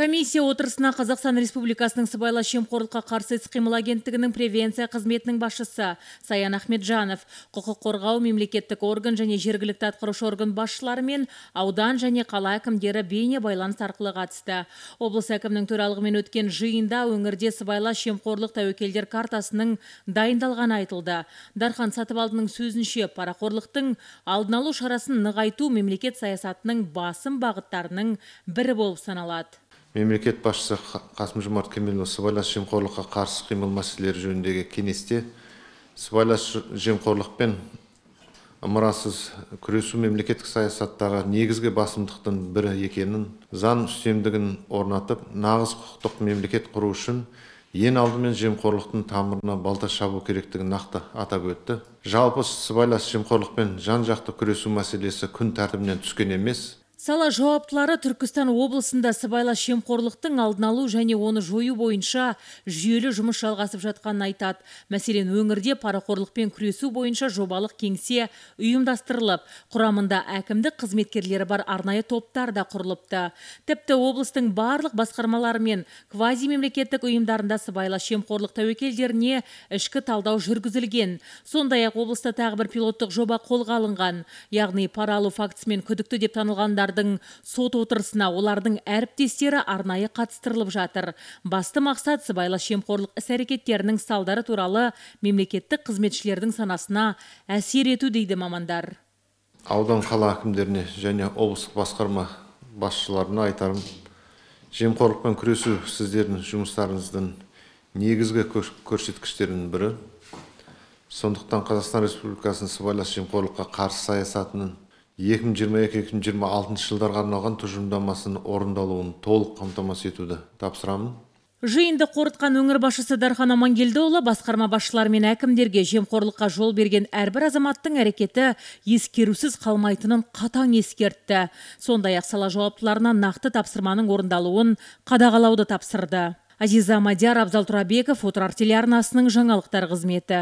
комиссия отырысына қазақстан республикасының сыбайлас жемқорлыққа қарсы іс қимыл агенттігінің превенция қызметінің басшысы саян ахметжанов құқық қорғау мемлекеттік орган және жергілікті атқарушы орган басшылары мен аудан және қала әкімдері бейне байланыс арқылы қатысты облыс әкімінің төралығымен өткен жиында өңірде сыбайлас жемқорлық тәуекелдер картасының дайындалғаны айтылды дархан сатыбалдының сөзінше парақорлықтың алдын алу шарасын нығайту мемлекет саясатының басым бағыттарының бірі болып саналады мемлекет басшысы қасым жомарт кемелұлы сыбайлас жемқорлыққа қарсы қимыл мәселелері жөніндегі кеңесте сыбайлас жемқорлықпен ымырасыз күресу мемлекеттік саясаттағы негізгі басымдықтың бірі екенін заң үстемдігін орнатып нағыз құқықтық мемлекет құру үшін ең алдымен жемқорлықтың тамырына балта шабу керектігін нақты атап өтті жалпы сыбайлас жемқорлықпен жан жақты күресу мәселесі күн тәртібінен түскен емес сала жауаптылары түркістан облысында сыбайлас жемқорлықтың алдын алу және оны жою бойынша жүйелі жұмыс жалғасып жатқанын айтады мәселен өңірде парақорлықпен күресу бойынша жобалық кеңсе ұйымдастырылып құрамында әкімдік қызметкерлері бар арнайы топтар да құрылыпты тіпті облыстың барлық басқармалары мен мемлекеттік ұйымдарында сыбайлас жемқорлық тәуекелдеріне ішкі талдау жүргізілген сондай ақ облыста тағы бір пилоттық жоба қолға алынған яғни пара алу фактісімен күдікті деп танылғандар сот отырысына олардың әріптестері арнайы қатыстырылып жатыр басты мақсат сыбайлас жемқорлық іс әрекеттерінің салдары туралы мемлекеттік қызметшілердің санасына әсер ету дейді мамандар аудан қала әкімдеріне және облыстық басқарма басшыларына айтарым жемқорлықпен күресу сіздердің жұмыстарыңыздың негізгі көрсеткіштерінің бірі сондықтан қазақстан республикасының сыбайлас жемқорлыққа қарсы саясатының 2022-2026 жылдарға арналған тұжырымдамасының орындалуын толық қамтамасыз етуді тапсырамын жиынды қорытқан өңір басшысы дархан амангелдіұлы басқарма басшылары мен әкімдерге жемқорлыққа жол берген әрбір азаматтың әрекеті ескерусіз қалмайтынын қатаң ескертті сондай ақ сала жауаптыларына нақты тапсырманың орындалуын қадағалауды тапсырды азиза мадияр абзал тұрабеков отырар телеарнасының жаңалықтар қызметі